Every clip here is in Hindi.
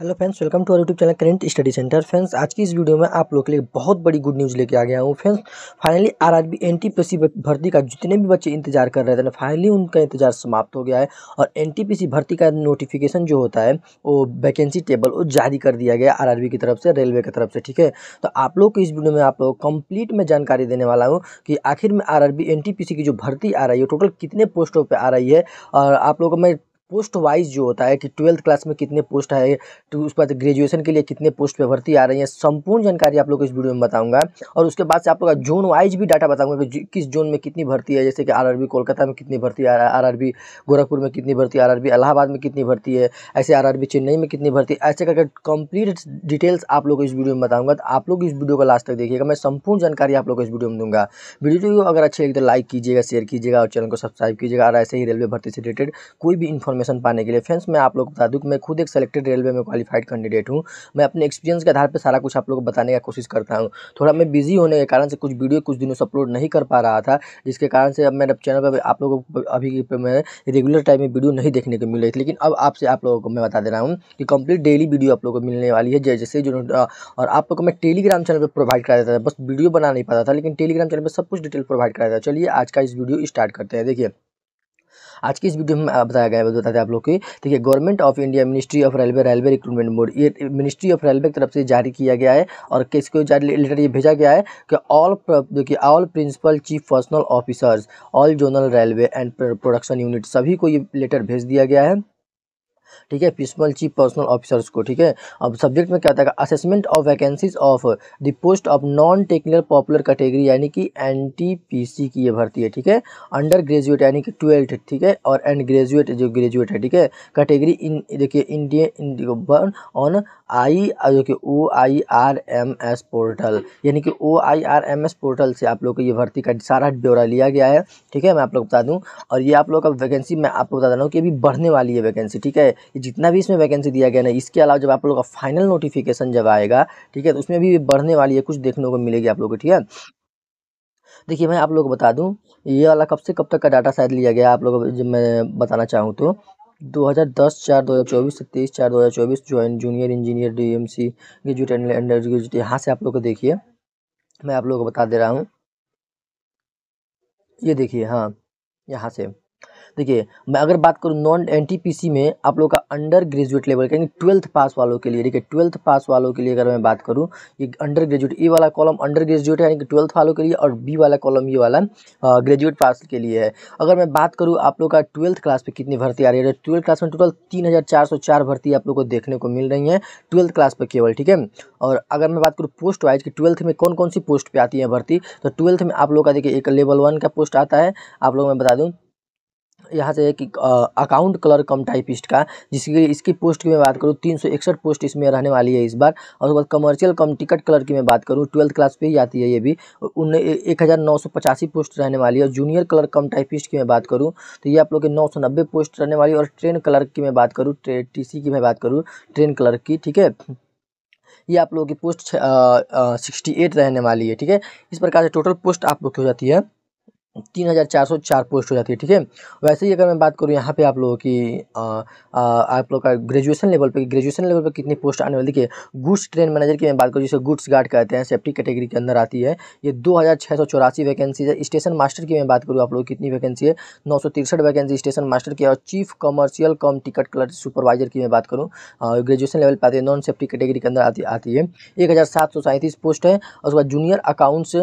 hello friends welcome to our YouTube channel current study centre friends आज की इस वीडियो में आप लोग के लिए बहुत बड़ी गुड न्यूज़ लेके आ गया हूँ फ्रेंड्स फाइनली आरआरबी एनटीपीसी भर्ती का जितने भी बच्चे इंतजार कर रहे थे ना फाइनली उनका इंतजार समाप्त हो गया है और एनटीपीसी भर्ती का नोटिफिकेशन जो होता है वो वैकेंसी टेबल वो जारी कर दिया गया आर की तरफ से रेलवे की तरफ से ठीक है तो आप लोग को इस वीडियो में आप लोग कंप्लीट में जानकारी देने वाला हूँ कि आखिर में आर आर की जो भर्ती आ रही है टोटल कितने पोस्टों पर आ रही है और आप लोग को मैं पोस्ट वाइज जो होता है कि ट्वेल्थ क्लास में कितने पोस्ट है तो उसके बाद ग्रेजुएशन के लिए कितने पोस्ट पे भर्ती आ रही है संपूर्ण जानकारी आप लोग को इस वीडियो में बताऊंगा और उसके बाद से आप लोग का जोन वाइज भी डाटा बताऊंगा कि किस जोन में कितनी भर्ती है जैसे कि आरआरबी कोलकाता में कितनी भर्ती है गोरखपुर में कितनी भर्ती आर इलाहाबाद में कितनी भर्ती है ऐसे आर चेन्नई में कितनी भर्ती है ऐसे करके कंप्लीट डिटेल्स आप लोग को इस वीडियो में बताऊँगा तो आप लोग इस वीडियो को लास्ट तक देखिएगा मैं संपूर्ण जानकारी आप लोग को इस वीडियो में दूंगा वीडियो अगर अच्छी लगे तो लाइक कीजिएगा शेयर कीजिएगा और चैनल को सब्सक्राइब कीजिएगा और ऐसे ही रेलवे भर्ती से रिलेटेड कोई भी इन्फॉर्मेशन पाने के लिए फ्रेंड्स मैं आप लोग को बता दूँ कि मैं खुद एक सेलेक्टेड रेलवे में क्वालिफाइड कैंडिडेट हूँ मैं अपने एक्सपीरियंस के आधार पर सारा कुछ आप लोग को बताने का कोशिश करता हूँ थोड़ा मैं बिजी होने के कारण से कुछ वीडियो कुछ दिनों से अपलोड नहीं कर पा रहा था जिसके कारण से अब मेरे चैनल पर आप लोगों को अभी मैं रेगुलर टाइम में वीडियो नहीं देखने को मिल रही थी लेकिन अब आपसे आप लोगों को मैं बता दे रहा हूँ कि कंप्लीट डेली वीडियो आप लोगों को मिलने वाली है जैसे जो और आप लोग को मैं टेलीग्राम चैनल पर प्रोवाइड करा देता था बस वीडियो बना नहीं पाता था लेकिन टेलीग्राम चैनल पर सब कुछ डिटेल प्रोवाइड करा देता चलिए आज का इस वीडियो स्टार्ट करते हैं देखिए आज की इस वीडियो में बताया गया बताते हैं आप लोग की देखिए government of India ministry of railway railway recruitment board ये मिनिस्ट्री ऑफ रेलवे की तरफ से जारी किया गया है और किसको जारी लेटर ये भेजा गया है कि ऑल देखिए all principal chief personnel officers all zonal railway and production unit सभी को ये लेटर भेज दिया गया है ठीक है प्रिंसिपल चीफ पर्सनल ऑफिसर्स को ठीक है अब सब्जेक्ट में क्या था assessment of vacancies of the post of non technical popular category यानी कि एन की ये भर्ती है ठीक है अंडर ग्रेजुएट यानी कि ट्वेल्थ ठीक है और एंड ग्रेजुएट जो ग्रेजुएट है ठीक है कैटेगरी इन देखिए इंडिया ऑन आई जो कि O I R M S portal यानी कि O I R M S portal से आप लोग को ये भर्ती का सारा ब्यौरा लिया गया है ठीक है मैं आप लोग बता दूं और ये आप लोग का वैकेंसी मैं आपको बता रहा हूँ कि अभी बढ़ने वाली है वैकेंसी ठीक है जितना भी इसमें वैकेंसी दिया गया ना इसके अलावा जब आप लोग का फाइनल नोटिफिकेशन जब आएगा ठीक है तो उसमें भी बढ़ने वाली है कुछ देखने को मिलेगी आप लोग को ठीक है देखिए मैं आप लोग को बता दूं ये वाला कब से कब तक का डाटा शायद लिया गया आप लोग जब मैं बताना चाहूँ तो दो हज़ार दस चार दो हज़ार चौबीस से तेईस चार दो हज़ार चौबीस join junior engineer D M C graduate and undergraduate यहाँ से आप लोग को देखिए मैं आप लोगों को बता दे रहा हूँ ये देखिए हाँ यहाँ से देखिए मैं अगर बात करूँ non N T P C में आप लोग अंडर ग्रेजुएट लेवल यानी ट्वेल्थ पास वालों के लिए ठीक है ट्वेल्थ पास वालों के लिए अगर मैं बात करूँ ये अंडर ग्रेजुएट ए वाला कॉलम अंडर ग्रेजुएट है यानी कि ट्वेल्थ वालों के लिए और बी वाला कॉलम ये वाला ग्रेजुएट पास के लिए है अगर मैं बात करूँ आप लोग का ट्वेल्थ क्लास पर कितनी भर्ती आ रही है तो ट्वेल्थ क्लास में टोटल तीन भर्ती आप लोग को देखने को मिल रही है ट्वेल्थ क्लास पर केवल ठीक है और अगर मैं बात करूँ पोस्ट वाइज की ट्वेल्थ में कौन कौन सी पोस्ट पर आती है भर्ती तो ट्वेल्थ में आप लोग का देखिए एक लेवल वन का पोस्ट आता है आप लोग मैं बता दूँ यहाँ से एक अकाउंट कलर कम टाइपिस्ट का जिसकी इसकी पोस्ट की मैं बात करूँ तीन सौ इकसठ पोस्ट इसमें रहने वाली है इस बार और उसके बाद कमर्शियल कम टिकट कलर की मैं बात करूँ ट्वेल्थ क्लास पे ही आती है ये भी उन एक हज़ार नौ सौ पचासी पोस्ट रहने वाली है जूनियर कलर कम टाइपिस्ट की मैं बात करूँ तो ये आप लोग के नौ सौ नब्बे पोस्ट रहने वाली और ट्रेन कलर की मैं बात करूँ टी सी की मैं बात करूँ ट्रेन कलर की ठीक है ये आप लोगों की पोस्ट सिक्सटी एट रहने वाली है ठीक है इस प्रकार से टोटल पोस्ट आप लोग की हो जाती है तीन हज़ार चार सौ चार पोस्ट हो जाती है ठीक है वैसे ही अगर मैं बात करूँ यहाँ पे आप लोगों की आ, आ, आप लोग का ग्रेजुएशन लेवल पे ग्रेजुएशन लेवल पे कितनी पोस्ट आने वाली देखिए गुड्स ट्रेन मैनेजर की मैं बात करूँ जिसे गुड्स गार्ड कहते हैं सेफ्टी कैटेगरी के अंदर आती है ये दो हज़ार छः सौ चौरासी वैकेंसी है स्टेशन मास्टर की मैं बात करूँ आप लोग कितनी वैकेंसी है नौ सौ तिरसठ वैकेंसी स्टेशन मास्टर की और chief commercial cum ticket clerk supervisor की मैं बात करूँ ग्रेजुएशन लेवल पर आती है नॉन सेफ्टी कैटेगरी के अंदर आती आती है एक हज़ार सात सौ सैंतीस पोस्ट है और उसके बाद junior accounts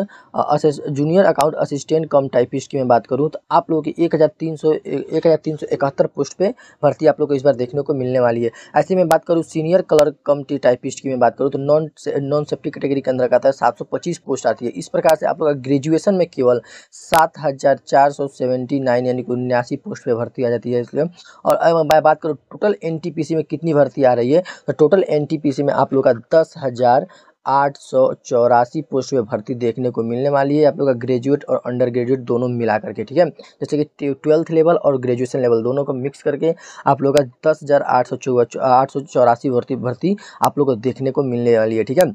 junior account assistant cum type typist की मैं बात करूँ तो आप लोगों की एक हज़ार तीन सौ एक हज़ार तीन सौ इकहत्तर पोस्ट पर भर्ती आप लोग को इस बार देखने को मिलने वाली है ऐसे में बात करूँ सीनियर कलर कमटी टाइपिस्ट की मैं बात करूँ तो नॉन से, नॉन सेफ्टी कैटेगरी के अंदर आता है सात सौ पच्चीस पोस्ट आती है इस प्रकार से आप लोग ग्रेजुएशन में केवल सात हज़ार चार सौ सेवेंटी नाइन यानी कि उन्यासी पोस्ट पर भर्ती आ जाती है इसलिए और मैं बात करूँ टोटल एन में कितनी भर्ती आ रही है तो टोटल एन में आप लोग का दस हज़ार आठ सौ चौरासी पोस्ट में भर्ती देखने को मिलने वाली है आप लोग का ग्रेजुएट और अंडर ग्रेजुएट दोनों मिला करके ठीक है जैसे कि ट्वेल्थ लेवल और ग्रेजुएशन लेवल दोनों को मिक्स करके आप लोग का दस हज़ार आठ सौ आठ सौ चौरासी भर्ती भर्ती आप लोग को देखने को मिलने वाली है ठीक है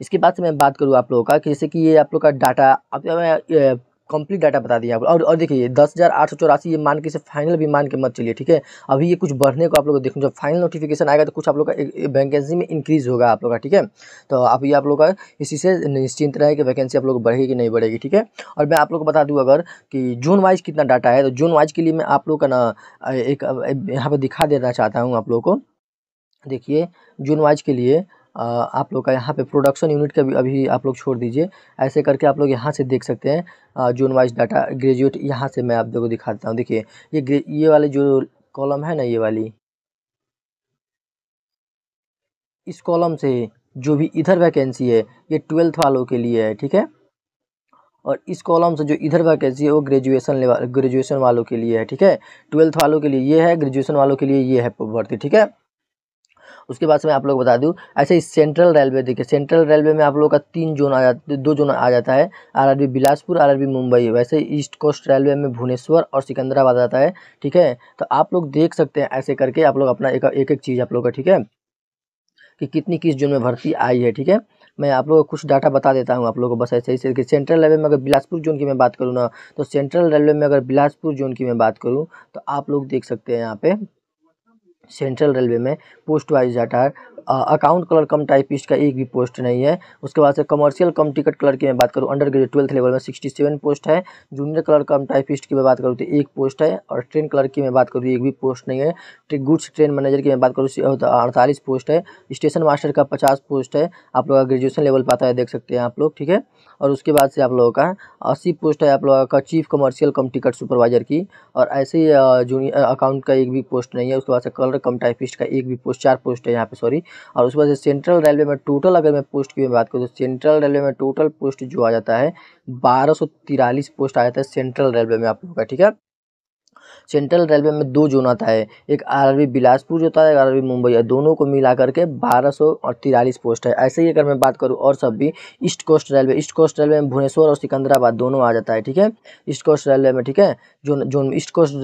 इसके बाद से मैं बात करूँ आप लोगों का जैसे कि ये आप लोग का डाटा अब कंप्लीट डाटा बता दिया और और देखिए दस हज़ार आठ सौ चौरासी ये मान के इसे फाइनल भी मान के मत चलिए ठीक है अभी ये कुछ बढ़ने को आप लोग देखें जब फाइनल नोटिफिकेशन आएगा तो कुछ आप लोग का वैकेंसी में इंक्रीज होगा आप लोग का ठीक है तो आप ये आप लोग का इसी से निश्चिंत रहे कि वैकेंसी आप लोग बढ़ेगी कि नहीं बढ़ेगी ठीक है और मैं आप लोग को बता दूँ अगर कि जून वाइज कितना डाटा है तो जून वाइज के लिए मैं आप लोग का ना एक यहाँ पर दिखा देना चाहता हूँ आप लोग को देखिए जून वाइज के लिए आप लोग का यहाँ पे प्रोडक्शन यूनिट का भी अभी आप लोग छोड़ दीजिए ऐसे करके आप लोग यहाँ से देख सकते हैं जोन वाइज डाटा ग्रेजुएट यहाँ से मैं आप लोगों को दिखाता हूँ देखिए ये ये वाले जो कॉलम है ना ये वाली इस कॉलम से जो भी इधर वैकेंसी है ये ट्वेल्थ वालों के लिए है ठीक है और इस कॉलम से जो इधर वैकेंसी है वो ग्रेजुएशन ग्रेजुएशन वालों के लिए है ठीक है ट्वेल्थ वालों के लिए ये है ग्रेजुएशन वालों के लिए ये है भर्ती ठीक है उसके बाद से मैं आप लोग बता दूँ ऐसे ही सेंट्रल रेलवे देखिए सेंट्रल रेलवे में आप लोग का तीन जोन आ जाता दो जोन आ जाता है बी बिलासपुर बी मुंबई वैसे ईस्ट कोस्ट रेलवे में भुवनेश्वर और सिकंदराबाद आता है ठीक है तो आप लोग देख सकते हैं ऐसे करके आप लोग अपना एक एक, चीज़ आप लोग का ठीक है कि कितनी किस जोन में भर्ती आई है ठीक है मैं आप लोगों को कुछ डाटा बता देता हूँ आप लोगों को बस ऐसे ही कि सेंट्रल रेलवे में अगर बिलासपुर जोन की मैं बात करूँ ना तो सेंट्रल रेलवे में अगर बिलासपुर जोन की मैं बात करूँ तो आप लोग देख सकते हैं यहाँ पे सेंट्रल रेलवे में पोस्ट वाइज जाता है अकाउंट कलर कम टाइपिस्ट का एक भी पोस्ट नहीं है उसके बाद से कमर्शियल कम टिकट कलर की मैं बात करूँ अंडर ग्रेजुएट ट्वेल्थ लेवल में सिक्सटी सेवन पोस्ट है जूनियर कलर कम टाइपिस्ट की मैं बात करूँ तो एक पोस्ट है और ट्रेन कलर की मैं बात करूँ तो एक भी पोस्ट नहीं है गुड्स ट्रेन मैनेजर की मैं बात करूँ तो अड़तालीस पोस्ट है स्टेशन मास्टर का पचास पोस्ट है आप लोग का ग्रेजुएशन लेवल पाता है देख सकते हैं आप लोग ठीक है और उसके बाद से आप लोगों का अस्सी पोस्ट है आप लोगों का chief commercial cum ticket supervisor की और ऐसे ही जूनियर अकाउंट का एक भी पोस्ट नहीं है उसके बाद से कलर और कम टाइपिस्ट का एक भी पोस्ट चार पोस्ट है यहाँ पे सॉरी और उसके बाद सेंट्रल रेलवे में टोटल अगर मैं पोस्ट की बात करूँ तो सेंट्रल रेलवे में टोटल पोस्ट जो आ जाता है बारह पोस्ट आ जाता है सेंट्रल रेलवे में आप लोगों का ठीक है सेंट्रल रेलवे में दो जोन आता है एक आरआरबी बिलासपुर जो होता है आरआरबी मुंबई है दोनों को मिला करके बारह और तिरालीस पोस्ट है ऐसे ही अगर मैं बात करूं और सब भी east coast railway east coast railway में भुवनेश्वर और सिकंदराबाद दोनों आ जाता है ठीक है ईस्ट कोस्ट रेलवे में ठीक है zone zone east coast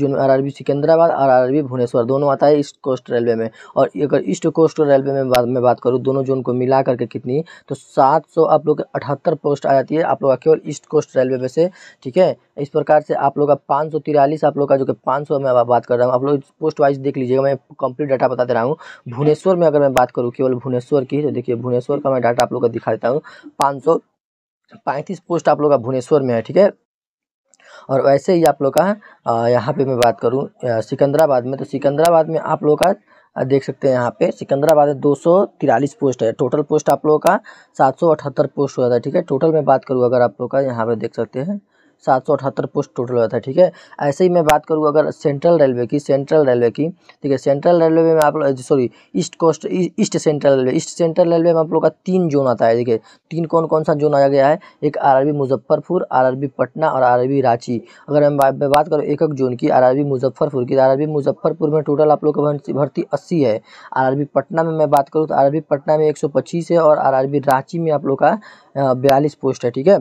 zone R R B Secunderabad R R B Bhubaneswar दोनों आता है ईस्ट कोस्ट रेलवे में और अगर ईस्ट कोस्ट रेलवे में बात में बात करूँ दोनों जोन को मिला करके कितनी तो सात सौ आप लोग अठहत्तर पोस्ट आ जाती है आप लोग का केवल ईस्ट कोस्ट रेलवे में से ठीक है इस प्रकार से आप लोग का पाँच सौ तिरालीस आप लोग का जो कि पाँच सौ मैं बात कर रहा हूँ आप लोग पोस्ट वाइज देख लीजिएगा मैं कंप्लीट डाटा बता दे रहा हूँ भुवनेश्वर में अगर मैं बात करूँ केवल भुवनेश्वर की तो देखिए भुवनेश्वर का मैं डाटा आप लोग का दिखा देता हूँ पाँच सौ पैंतीस पोस्ट आप लोग का भुवनेश्वर में है ठीक है और वैसे ही आप लोग का यहाँ पे मैं बात करूँ सिकंदराबाद में तो सिकंदराबाद में आप लोग का देख सकते हैं यहाँ पे सिकंदराबाद में दो पोस्ट है टोटल पोस्ट आप लोगों का सात पोस्ट हुआ था ठीक है टोटल मैं बात करूँ अगर आप लोग का यहाँ पे देख सकते हैं सात सौ अठहत्तर पोस्ट टोटल हुआ था ठीक है ऐसे ही मैं बात करूँ अगर सेंट्रल रेलवे की सेंट्रल रेलवे की ठीक है सेंट्रल रेलवे में आप लोग sorry east coast east central railway east central railway में आप लोग का तीन जोन आता है देखिए तीन कौन कौन सा जोन आया गया है एक आर मुजफ्फरपुर आर पटना और आर रांची अगर हम बात करूँ एक एक जोन की आर मुजफ्फरपुर की तो आर मुजफ्फरपुर में टोटल आप लोग का भर्ती अस्सी है आर पटना में मैं बात करूँ तो आर पटना में एक है और आर रांची में आप लोग का बयालीस पोस्ट है ठीक है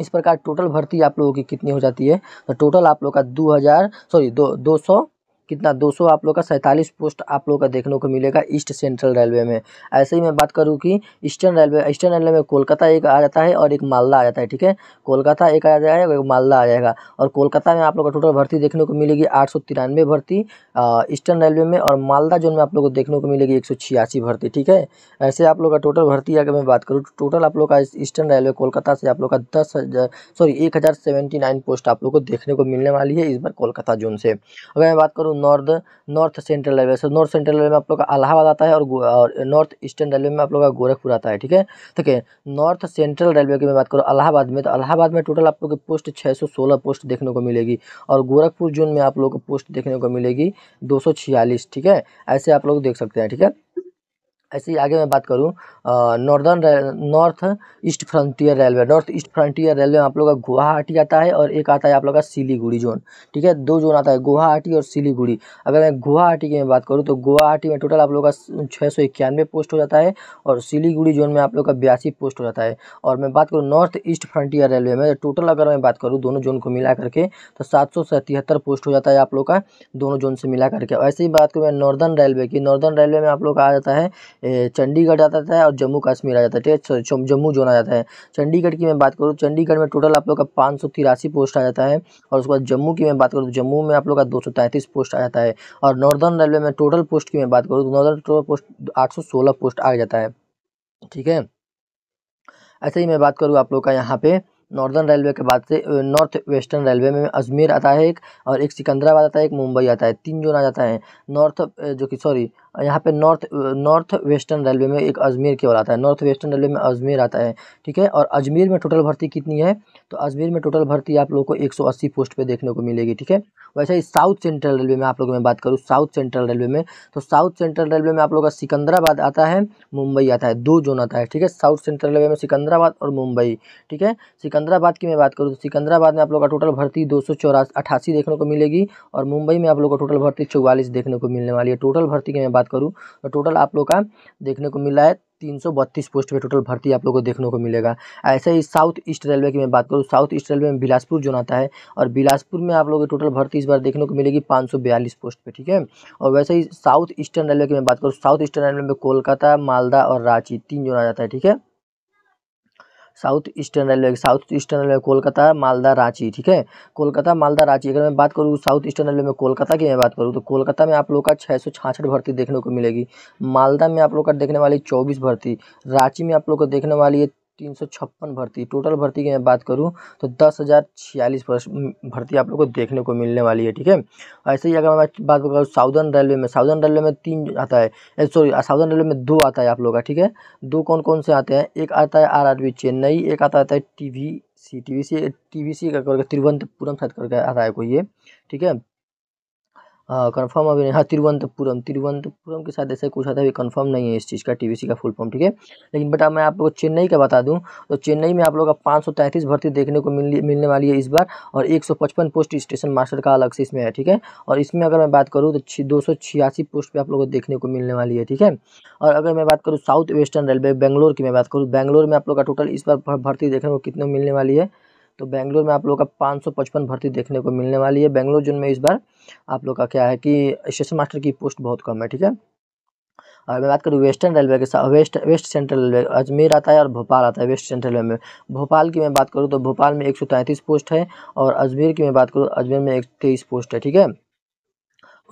इस प्रकार टोटल भर्ती आप लोगों की कितनी हो जाती है तो टोटल आप लोग का दो हज़ार सॉरी दो दो सौ कितना 200 आप लोग का सैंतालीस पोस्ट आप लोग का देखने को मिलेगा ईस्ट सेंट्रल रेलवे में ऐसे ही मैं बात करूँ कि ईस्टर्न रेलवे ईस्टर्न रेलवे में कोलकाता एक आ जाता है और एक मालदा आ जाता है ठीक है कोलकाता एक आ जाएगा एक मालदा आ जाएगा और कोलकाता में आप लोग का टोटल भर्ती देखने को मिलेगी आठ भर्ती ईस्टर्न रेलवे में और मालदा जोन में आप लोग को देखने को मिलेगी एक भर्ती ठीक है ऐसे आप लोग का टोटल भर्ती अगर मैं बात करूँ टोटल आप लोग का ईस्टर्न रेलवे कोलकाता से आप लोग का दस सॉरी एक पोस्ट आप लोग को देखने को मिलने वाली है इस बार कोलकाता जोन से अगर मैं बात करूँ north north central railway so north central railway में आप लोग का अलाहाबाद आता है और, नॉर्थ ईस्टर्न रेलवे में आप लोग का गोरखपुर आता है ठीक है ठीक है नॉर्थ सेंट्रल रेलवे की मैं बात करूँ अलाहाबाद में तो अलाहाबाद में टोटल आप लोग की पोस्ट छः पोस्ट देखने को मिलेगी और गोरखपुर जोन में आप लोग को पोस्ट देखने को मिलेगी दो ठीक है ऐसे आप लोग देख सकते हैं ठीक है ऐसे ही आगे मैं बात करूँ northern north east frontier railway north east frontier railway में आप लोग का गुवाहाटी आता है और एक आता है आप लोग का सिलीगुड़ी जोन ठीक है दो जोन आता है गुवाहाटी और सिलीगुड़ी अगर मैं गुवाहाटी की मैं बात करूँ तो गुवाहाटी में टोटल आप लोग का छः सौ इक्यानवे पोस्ट हो जाता है और सिलीगुड़ी जोन में आप लोग का बयासी पोस्ट हो जाता है और मैं बात करूँ नॉर्थ ईस्ट फ्रंटियर रेलवे में टोटल तो अगर मैं बात करूँ दोनों जोन को मिला करके तो सात सौ पोस्ट हो जाता है आप लोग का दोनों जोन से मिला करके ऐसे ही बात करूँ मैं नॉर्दर्न रेलवे की नॉर्दर्न रेलवे में आप लोग का आ जाता है चंडीगढ़ आता था और जम्मू कश्मीर आ जाता है ठीक है जम्मू जोन आ जाता है चंडीगढ़ की मैं बात करूँ चंडीगढ़ में टोटल आप लोग का पाँच सौ तिरासी पोस्ट आ जाता है और उसके बाद जम्मू की मैं बात करूँ तो जम्मू में आप लोग का दो सौ तैंतीस पोस्ट आ जाता है और नॉर्दर्न रेलवे में टोटल पोस्ट की मैं बात करूँ तो नॉर्दर्न टोटल पोस्ट आठ सौ सोलह पोस्ट आ जाता है ठीक है ऐसे ही मैं बात करूँ आप लोग का यहाँ पे नॉर्दर्न रेलवे के बाद से नॉर्थ वेस्टर्न रेलवे में अजमेर आता है एक और एक सिकंदराबाद आता है एक मुंबई आता है तीन जोन आ जाता है नॉर्थ जो कि सॉरी यहाँ पे नॉर्थ नॉर्थ वेस्टर्न रेलवे में एक अजमेर केवल आता है नॉर्थ वेस्टर्न रेलवे में अजमेर आता है ठीक है और अजमेर में टोटल भर्ती कितनी है तो अजमेर में टोटल भर्ती आप लोग को 180 पोस्ट पे देखने को मिलेगी ठीक है वैसे ही साउथ सेंट्रल रेलवे में आप लोगों मैं बात करूँ साउथ सेंट्रल रेलवे में तो साउथ सेंट्रल रेलवे में आप लोग का सिकंदराबाद आता है मुंबई आता है दो जोन आता है ठीक है साउथ सेंट्रल रेलवे में सिकंदराबाद और मुंबई ठीक है सिकंदराबाद की मैं बात करूँ तो सिकंदराबाद में आप लोग का टोटल भर्ती दो देखने को मिलेगी और मुंबई में आप लोग का टोटल भर्ती चौवालीस देखने को मिलने वाली है टोटल भर्ती की मैं बात बात करूँ तो टोटल आप लोग का देखने को मिला है तीन सौ बत्तीस पोस्ट पे टोटल भर्ती आप लोगों को देखने को मिलेगा ऐसे ही साउथ ईस्ट रेलवे की मैं बात करूँ साउथ ईस्ट रेलवे में बिलासपुर जो आता है और बिलासपुर में आप लोगों को टोटल भर्ती इस बार देखने को मिलेगी पाँच सौ बयालीस पोस्ट पे ठीक है और वैसे ही साउथ ईस्टर्न रेलवे की मैं बात करूँ साउथ ईस्टर्न रेलवे में कोलकाता मालदा और रांची तीन जो आ जाता है ठीक है south eastern railway south eastern railway Kolkata Malda Ranchi ठीक है कोलकाता मालदा रांची अगर मैं बात करूँ साउथ ईस्टर्न रेलवे में कोलकाता की मैं बात करूँ तो कोलकाता में आप लोग का छः सौ छाछठ भर्ती देखने को मिलेगी मालदा में आप लोग का देखने वाली चौबीस भर्ती रांची में आप लोग को देखने वाली है तीन सौ छप्पन भर्ती टोटल भर्ती की मैं बात करूँ तो दस हज़ार छियालीस भर्ती आप लोग को देखने को मिलने वाली है ठीक है ऐसे ही अगर मैं बात करूँ साउदर्न रेलवे में साउदर्न रेलवे में तीन आता है सॉरी साउदर्न रेलवे में दो आता है आप लोग का ठीक है दो कौन कौन से आते हैं एक आता है आर चेन्नई एक आता है T V C T V C T V C का करके तिरुवनंतपुरम शायद करके आता है कोई ये ठीक है कन्फर्म हाँ, अभी नहीं हाँ तिरुवनंतपुरम तिरुवनंतपुरम के साथ ऐसा कुछ आता है कन्फर्म नहीं है इस चीज़ का टीवीसी का फुल फॉर्म ठीक है लेकिन बेटा मैं आप लोग चेन्नई का बता दूं तो चेन्नई में आप लोग का पाँच भर्ती देखने को मिल मिलने वाली है इस बार और 155 पोस्ट स्टेशन मास्टर का अलग से इसमें है ठीक है और इसमें अगर मैं बात करूँ तो दो पोस्ट पर आप लोग को देखने को मिलने वाली है ठीक है और अगर मैं बात करूँ साउथ वेस्टर्न रेलवे बैंगलोर की मैं बात करूँ बैंगलोर में आप लोग का टोटल इस बार भर्ती देखने को कितने मिलने वाली है तो बेंगलोर में आप लोग का पाँच भर्ती देखने को मिलने वाली है बेंगलोर जोन में इस बार आप लोग का क्या है कि स्टेशन मास्टर की पोस्ट बहुत कम है ठीक है और मैं बात करूँ वेस्टर्न रेलवे के साथ west west central railway Ajmer आता है और भोपाल आता है वेस्ट सेंट्रल रेलवे में भोपाल की मैं बात करूँ तो भोपाल में एक पोस्ट है और अजमेर की मैं बात करूँ तो अजमेर में एक पोस्ट है ठीक है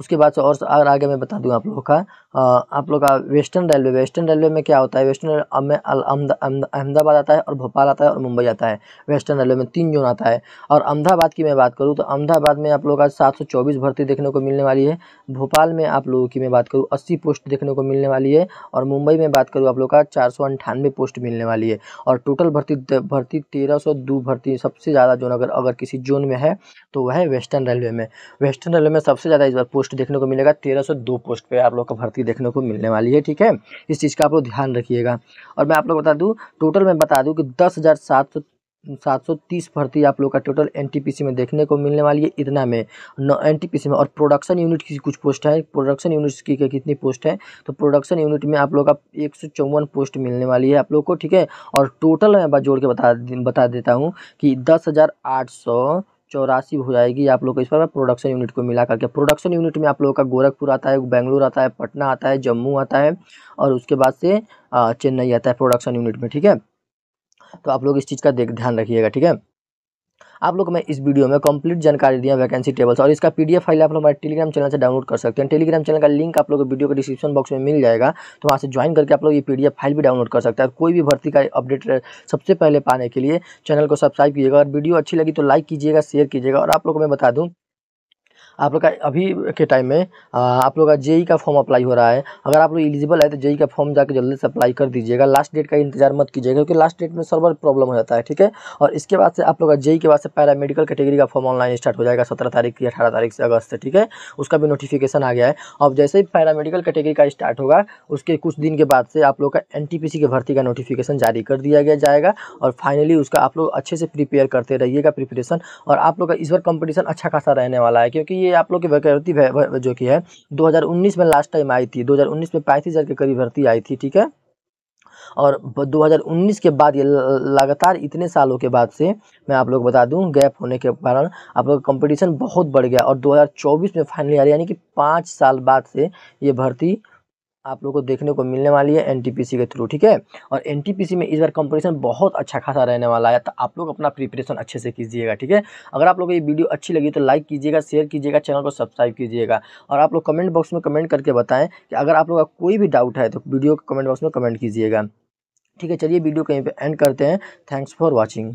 उसके बाद से और अगर आगे मैं बता दूँ आप लोगों का आप लोग का वेस्टर्न रेलवे वेस्टर्न रेलवे में क्या होता है वेस्टर्न में अहमदाबाद आता है और भोपाल आता है और मुंबई आता है वेस्टर्न रेलवे में तीन जोन आता है और अहमदाबाद की मैं बात करूँ तो अहमदाबाद में आप लोग का सात भर्ती देखने को मिलने वाली है भोपाल में आप लोगों की मैं बात करूँ अस्सी पोस्ट देखने को मिलने वाली है और मुंबई में बात करूँ आप लोग का चार पोस्ट मिलने वाली है और टोटल भर्ती भर्ती तेरह भर्ती सबसे ज़्यादा जोन अगर अगर किसी जोन में है तो वह है वेस्टर्न रेलवे में वेस्टर्न रेलवे में सबसे ज़्यादा इस बार पोस्ट पोस्ट देखने को मिलेगा तेरह सौ दो पोस्ट पे आप लोग का भर्ती देखने को मिलने वाली है ठीक है इस चीज़ का आप लोग ध्यान रखिएगा और मैं आप लोग बता दूँ टोटल मैं बता दूँ कि दस हज़ार सात सौ सात सौ तीस भर्ती आप लोग का टोटल एनटीपीसी में देखने को मिलने वाली है इतना में एनटीपीसी में और प्रोडक्शन यूनिट की कुछ पोस्ट है प्रोडक्शन यूनिट की कितनी पोस्ट है तो प्रोडक्शन यूनिट में आप लोग का एक सौ चौवन पोस्ट मिलने वाली है आप लोग को ठीक है और टोटल मैं जोड़ के बता बता देता हूँ कि दस हज़ार आठ सौ चौरासी हो जाएगी आप लोग को इस पर प्रोडक्शन यूनिट को मिला करके प्रोडक्शन यूनिट में आप लोगों का गोरखपुर आता है बेंगलुरु आता है पटना आता है जम्मू आता है और उसके बाद से चेन्नई आता है प्रोडक्शन यूनिट में ठीक है तो आप लोग इस चीज़ का देख ध्यान रखिएगा ठीक है आप लोग मैं इस वीडियो में कंप्लीट जानकारी दिया वैकेंसी टेबल्स और इसका पीडीएफ फाइल आप लोग हमारे टेलीग्राम चैनल से डाउनलोड कर सकते हैं टेलीग्राम चैनल का लिंक आप लोगों को वीडियो के डिस्क्रिप्शन बॉक्स में मिल जाएगा तो वहाँ से ज्वाइन करके आप लोग ये पीडीएफ फाइल भी डाउनलोड कर सकते हैं कोई भी भर्ती का अपडेट सबसे पहले पाने के लिए चैनल को सब्सक्राइब कीजिएगा और वीडियो अच्छी लगी तो लाइक कीजिएगा शेयर कीजिएगा और आप लोग मैं बता दूँ आप लोग का अभी के टाइम में आप लोग का जेई e का फॉर्म अप्लाई हो रहा है अगर आप लोग एलिजिबल है तो जेई e का फॉर्म जाकर जल्दी से अप्लाई कर दीजिएगा लास्ट डेट का इंतजार मत कीजिएगा क्योंकि लास्ट डेट में सर्वर प्रॉब्लम हो जाता है ठीक है और इसके बाद से आप लोग का जेई e के बाद से पैरामेडिकल कैटेगरी का फॉर्म ऑनलाइन स्टार्ट हो जाएगा सत्रह तारीख की अठारह तारीख से अगस्त से ठीक है उसका भी नोटिफिकेशन आ गया है अब जैसे ही पैरामेडिकल कैटेगरी का स्टार्ट होगा उसके कुछ दिन के बाद से आप लोग का एन की भर्ती का नोटिफिकेशन जारी कर दिया गया जाएगा और फाइनली उसका आप लोग अच्छे से प्रिपेयर करते रहिएगा प्रिपरेशन और आप लोग का इस बार कंपटीशन अच्छा खासा रहने वाला है क्योंकि ये आप लोग की वैकल्पिक जो कि है 2019 में लास्ट टाइम आई थी 2019 में पैंतीस हज़ार के करीब भर्ती आई थी ठीक है और 2019 के बाद ये लगातार इतने सालों के बाद से मैं आप लोग बता दूं गैप होने के कारण आप लोग कंपटीशन बहुत बढ़ गया और 2024 में फाइनली आ रही यानी कि पाँच साल बाद से ये भर्ती आप लोगों को देखने को मिलने वाली है एनटीपीसी के थ्रू ठीक है और एनटीपीसी में इस बार कंपटीशन बहुत अच्छा खासा रहने वाला है तो आप लोग अपना प्रिपरेशन अच्छे से कीजिएगा ठीक है अगर आप लोग को ये वीडियो अच्छी लगी तो लाइक कीजिएगा शेयर कीजिएगा चैनल को सब्सक्राइब कीजिएगा और आप लोग कमेंट बॉक्स में कमेंट करके बताएं कि अगर आप लोग का कोई भी डाउट है तो वीडियो कमेंट बॉक्स में कमेंट कीजिएगा ठीक है चलिए वीडियो कहीं पर एंड करते हैं थैंक्स फॉर वॉचिंग